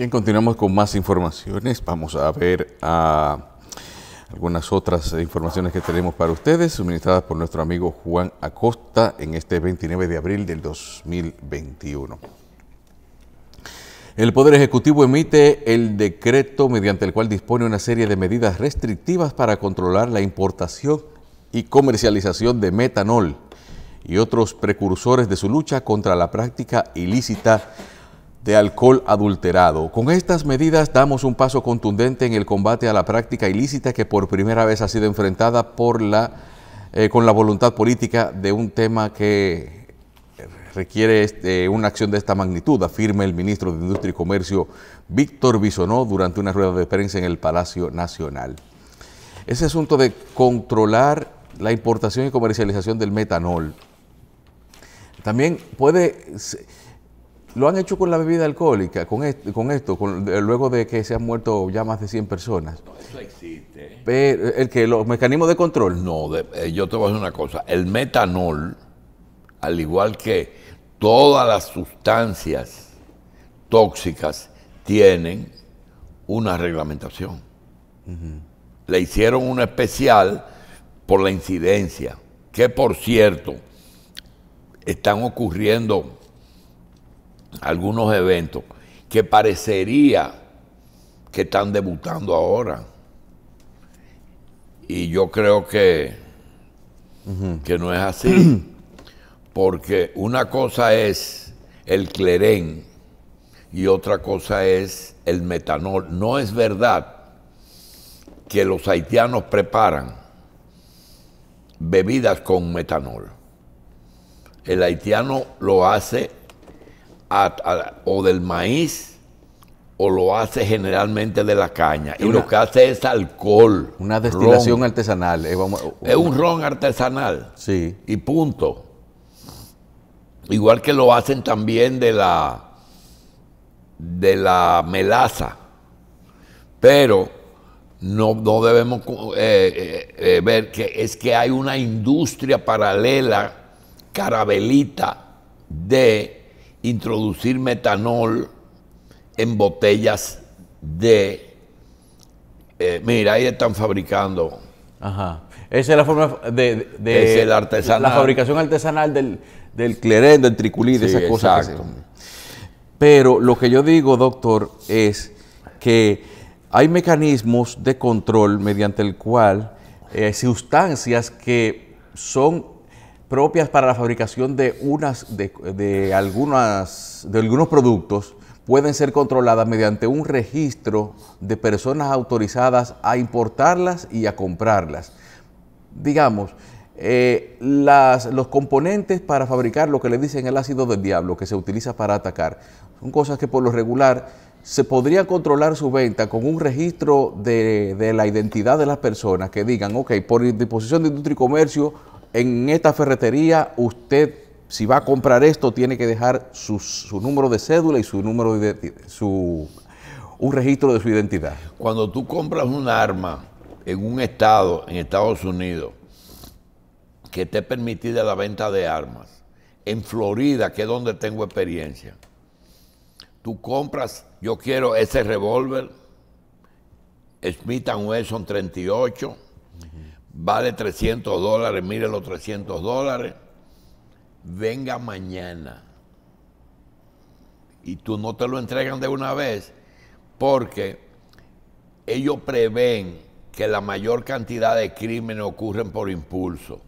Bien, continuamos con más informaciones. Vamos a ver ah, algunas otras informaciones que tenemos para ustedes, suministradas por nuestro amigo Juan Acosta en este 29 de abril del 2021. El Poder Ejecutivo emite el decreto mediante el cual dispone una serie de medidas restrictivas para controlar la importación y comercialización de metanol y otros precursores de su lucha contra la práctica ilícita de alcohol adulterado. Con estas medidas damos un paso contundente en el combate a la práctica ilícita que por primera vez ha sido enfrentada por la, eh, con la voluntad política de un tema que requiere este, una acción de esta magnitud, afirma el ministro de Industria y Comercio Víctor Bisonó durante una rueda de prensa en el Palacio Nacional. Ese asunto de controlar la importación y comercialización del metanol también puede lo han hecho con la bebida alcohólica, con, esto, luego de que se han muerto ya más de 100 personas. No, eso existe. el que los mecanismos de control. No, eh, yo te voy a decir una cosa. El metanol, al igual que todas las sustancias tóxicas, tienen una reglamentación. Le hicieron una especial por la incidencia, que por cierto, están ocurriendo algunos eventos que parecería que están debutando ahora. Y yo creo que, que no es así. Porque una cosa es el clerén y otra cosa es el metanol. No es verdad que los haitianos preparan bebidas con metanol. El haitiano lo hace o del maíz o lo hace generalmente de la caña. Y, lo que hace es alcohol. Una destilación artesanal. Eh, es, un ron artesanal. Sí. Y punto. Igual que lo hacen también de la de la melaza. Pero no, debemos eh, eh, ver que es que hay una industria paralela, carabelita, de introducir metanol en botellas de... Eh, mira, ahí están fabricando. Ajá. Esa es la forma de... de, artesanal. La fabricación artesanal del, del clerén, del triculí, de esas cosas. Pero lo que yo digo, doctor, es que hay mecanismos de control mediante el cual eh, sustancias que son propias para la fabricación de, unas, de, algunas, de algunos productos pueden ser controladas mediante un registro de personas autorizadas a importarlas y a comprarlas. Digamos, eh, los componentes para fabricar lo que le dicen el ácido del diablo que se utiliza para atacar son cosas que por lo regular se podría controlar su venta con un registro de, de la identidad de las personas que digan, ok, por disposición de industria y comercio en esta ferretería usted, si va a comprar esto, tiene que dejar su, número de cédula y su número de su un registro de su identidad. Cuando tú compras un arma en un estado, en Estados Unidos, que esté permitida la venta de armas, en Florida, que es donde tengo experiencia, tú compras, yo quiero ese revólver, Smith Wesson 38, vale 300 dólares, mire los 300 dólares, venga mañana. Y tú no te lo entregan de una vez porque ellos prevén que la mayor cantidad de crímenes ocurren por impulso.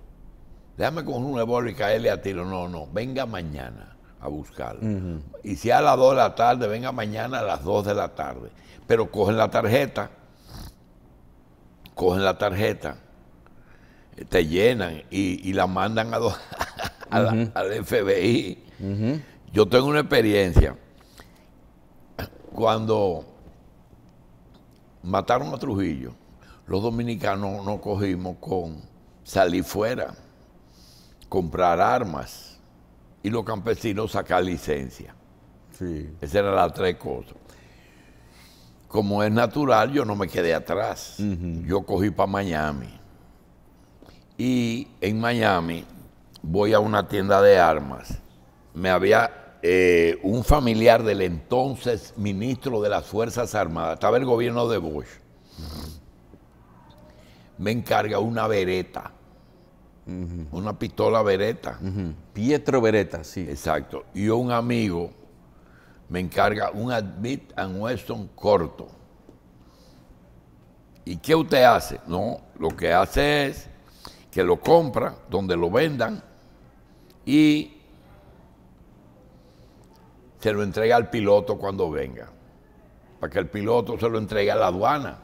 Déjame con un él y a tiro. No, no, venga mañana a buscarlo. Y si a las 2 de la tarde, venga mañana a las 2 de la tarde. Pero cogen la tarjeta, cogen la tarjeta, te llenan y, la mandan a, al FBI. Yo tengo una experiencia. Cuando mataron a Trujillo, los dominicanos nos cogimos con salir fuera, comprar armas y los campesinos sacar licencia. esa Esas eran las tres cosas. Como es natural, yo no me quedé atrás. Yo cogí para Miami y en Miami voy a una tienda de armas. Me había eh, un familiar del entonces ministro de las Fuerzas Armadas, estaba el gobierno de Bush, me encarga una vereta. Una pistola vereta. Pietro Vereta, sí. Exacto. Y un amigo me encarga un Admit and Weston corto. ¿Y qué usted hace? No, lo que hace es que lo compra, donde lo vendan y se lo entrega al piloto cuando venga, para que el piloto se lo entregue a la aduana.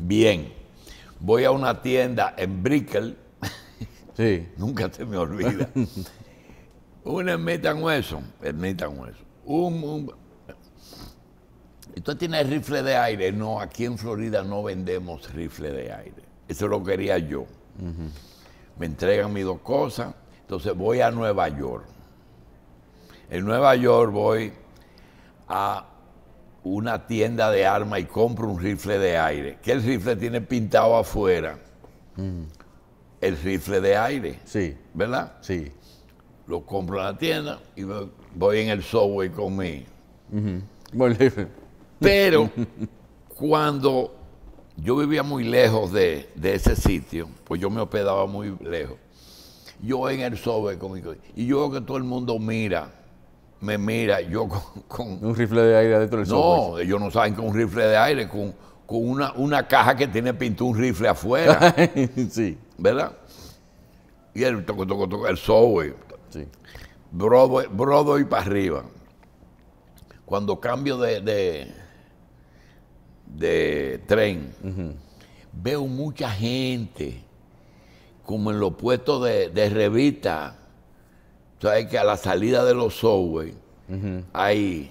Bien, voy a una tienda en Brickell, sí. nunca se me olvida, un ermita hueso. Smith hueso un, un rifle de aire? No, aquí en Florida no vendemos rifle de aire. Eso lo quería yo. Me entregan mis dos cosas, entonces voy a Nueva York. En Nueva York voy a una tienda de armas y compro un rifle de aire, ¿Qué el rifle tiene pintado afuera. Mm. El rifle de aire. Sí. ¿Verdad? Sí. Lo compro en la tienda y voy en el subway con Pero cuando yo vivía muy lejos de, ese sitio, pues yo me hospedaba muy lejos. Yo en el sobe con mi, y yo veo que todo el mundo mira, me mira, yo con... un rifle de aire dentro del no, No, ellos no saben que un rifle de aire, con, una, una, caja que tiene pintado un rifle afuera. sí. ¿Verdad? Y el toco, toco, toco, el software. Sí. y y para arriba. Cuando cambio de de tren, veo mucha gente, como en los puestos de, revista, sabes que a la salida de los subway hay...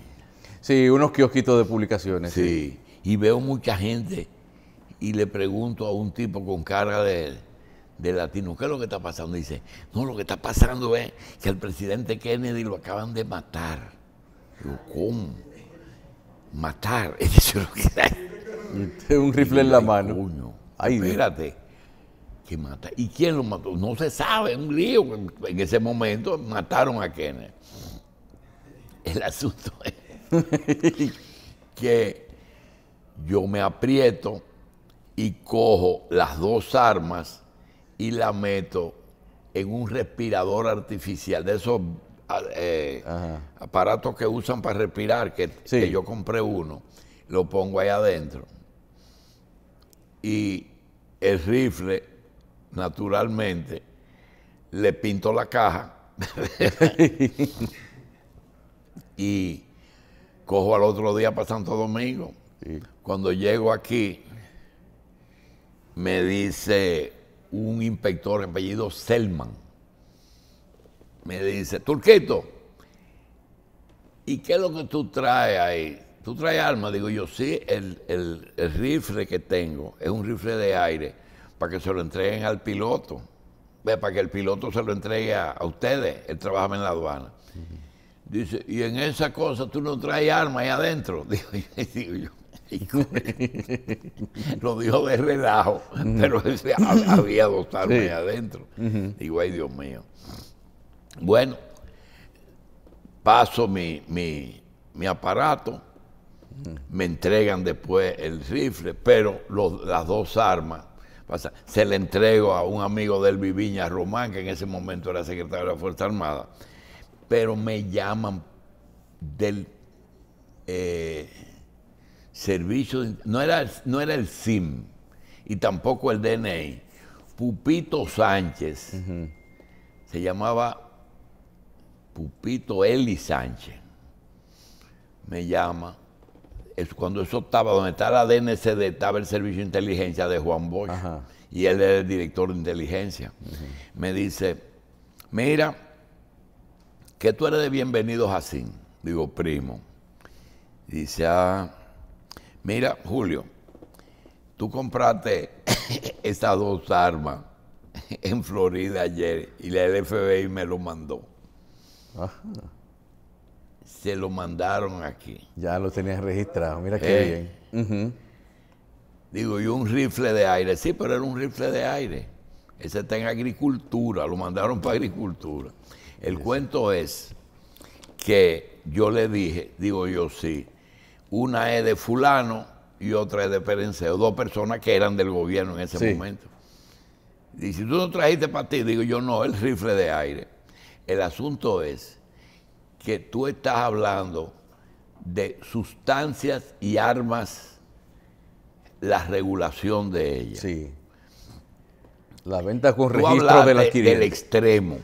Sí, unos kiosquitos de publicaciones. Sí, y veo mucha gente y le pregunto a un tipo con cara de, latino, ¿qué es lo que está pasando? dice, no, lo que está pasando es que al presidente Kennedy lo acaban de matar. ¿cómo? matar. Es un rifle en la mano. Ay, espérate. Que mata. ¿Y quién lo mató? No se sabe, un lío. En ese momento mataron a Kenneth. El asunto es que yo me aprieto y cojo las dos armas y la meto en un respirador artificial de esos eh, aparatos que usan para respirar, que, yo compré uno, lo pongo ahí adentro. Y el rifle, naturalmente, le pinto la caja y cojo al otro día para Santo Domingo. Cuando llego aquí, me dice un inspector apellido Selman me dice, Turquito, ¿y qué es lo que tú traes ahí? ¿Tú traes armas? Digo yo, sí, el, rifle que tengo es un rifle de aire para que se lo entreguen al piloto, para que el piloto se lo entregue a, ustedes, él trabaja en la aduana. Dice, ¿y en esa cosa tú no traes armas ahí adentro? Digo, yo, lo dijo de relajo, pero había dos armas ahí adentro. Digo, ay Dios mío. Bueno, paso mi, aparato, me entregan después el rifle, pero las dos armas se le entrego a un amigo del Viviña Román, que en ese momento era secretario de la Fuerza Armada, pero me llaman del eh, servicio, no era, no era el SIM y tampoco el DNI, Pupito Sánchez, se llamaba Pupito Eli Sánchez me llama. Es cuando eso estaba, donde está la DNCD, estaba el servicio de inteligencia de Juan Bosch. Y él era el director de inteligencia. Me dice, mira, que tú eres de bienvenidos así. Digo, primo. Dice, ah, mira, Julio, tú compraste esas dos armas en Florida ayer y la FBI me lo mandó. Se lo mandaron aquí. Ya lo tenías registrado, mira qué eh. bien. Digo, y un rifle de aire. Sí, pero era un rifle de aire. Ese está en agricultura, lo mandaron para agricultura. El cuento es que yo le dije, digo yo sí, una es de fulano y otra es de Perenceo, dos personas que eran del gobierno en ese momento. Dice, si tú no trajiste para ti, digo yo no, el rifle de aire. El asunto es que tú estás hablando de sustancias y armas, la regulación de ellas. Sí. La venta con tú registro del del extremo.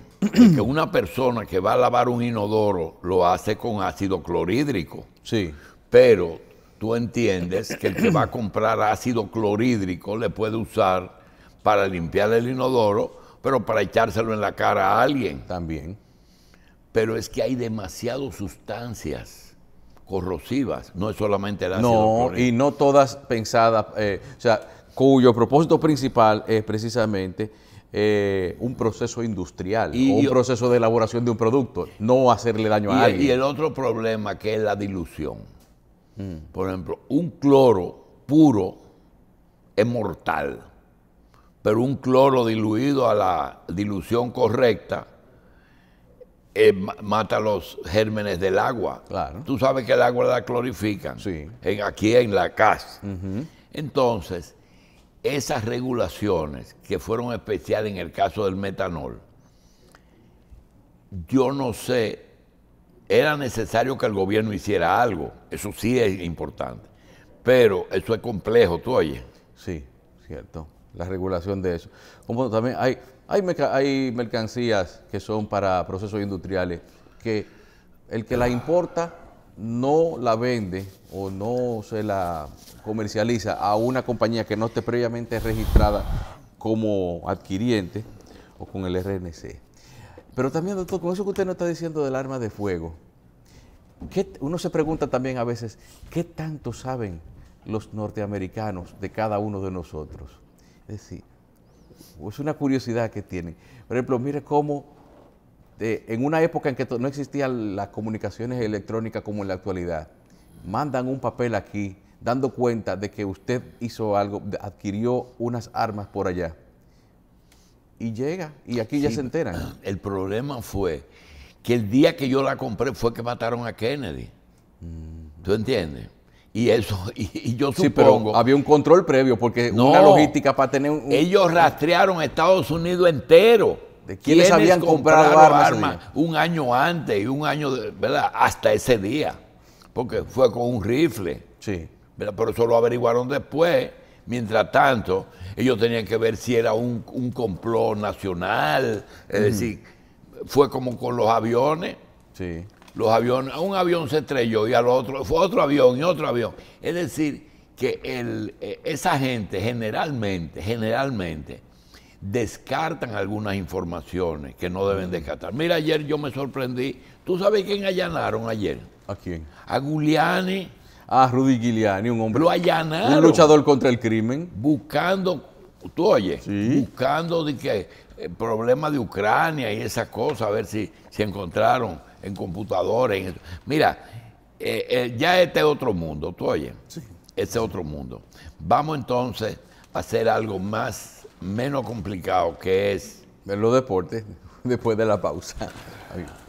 que una persona que va a lavar un inodoro lo hace con ácido clorhídrico. Sí. Pero tú entiendes que el que va a comprar ácido clorhídrico le puede usar para limpiar el inodoro pero para echárselo en la cara a alguien. También. Pero es que hay demasiadas sustancias corrosivas, no es solamente el ácido No, y no todas pensadas, eh, o sea, cuyo propósito principal es precisamente eh, un proceso industrial un proceso de elaboración de un producto, no hacerle daño a alguien. Y el otro problema que es la dilución. Mm. Por ejemplo, un cloro puro es mortal pero un cloro diluido a la dilución correcta eh, mata los gérmenes del agua. Claro. Tú sabes que el agua la clorifican en, aquí en la casa. Entonces, esas regulaciones que fueron especiales en el caso del metanol, yo no sé, era necesario que el gobierno hiciera algo, eso sí es importante, pero eso es complejo, tú oyes. Sí, cierto la regulación de eso. Como también hay, hay, mercancías que son para procesos industriales que el que la importa no la vende o no se la comercializa a una compañía que no esté previamente registrada como adquiriente o con el RNC. Pero también, doctor, con eso que usted nos está diciendo del arma de fuego, uno se pregunta también a veces, ¿qué tanto saben los norteamericanos de cada uno de nosotros? Es decir, es una curiosidad que tienen. Por ejemplo, mire cómo en una época en que no existían las comunicaciones electrónicas como en la actualidad, mandan un papel aquí dando cuenta de que usted hizo algo, adquirió unas armas por allá. Y llega, y aquí ya se enteran. El problema fue que el día que yo la compré fue que mataron a Kennedy. Mm. ¿Tú entiendes? Y eso, y, yo sí, supongo. había un control previo, porque una logística para tener un, Ellos rastrearon a Estados Unidos entero. ¿De quiénes, habían comprado, armas? un año antes y un año, ¿verdad? Hasta ese día. Porque fue con un rifle. Sí. Pero eso lo averiguaron después. Mientras tanto, ellos tenían que ver si era un, complot nacional. Es decir, fue como con los aviones. Sí los aviones, un avión se estrelló y al otro, fue otro avión y otro avión. Es decir, que eh, esa gente generalmente, generalmente, descartan algunas informaciones que no deben mm. descartar. Mira, ayer yo me sorprendí. ¿Tú sabes quién allanaron ayer? ¿A quién? A Giuliani. A ah, Rudy Giuliani, un hombre. Lo allanaron. Un luchador contra el crimen. Buscando, tú oyes, buscando de que, el eh, problema de Ucrania y esa cosa, a ver si, si encontraron en computadores. Mira, eh, eh, ya este otro mundo, ¿tú oyes? Sí. Este otro mundo. Vamos entonces a hacer algo más, menos complicado, que es... En los deportes, después de la pausa.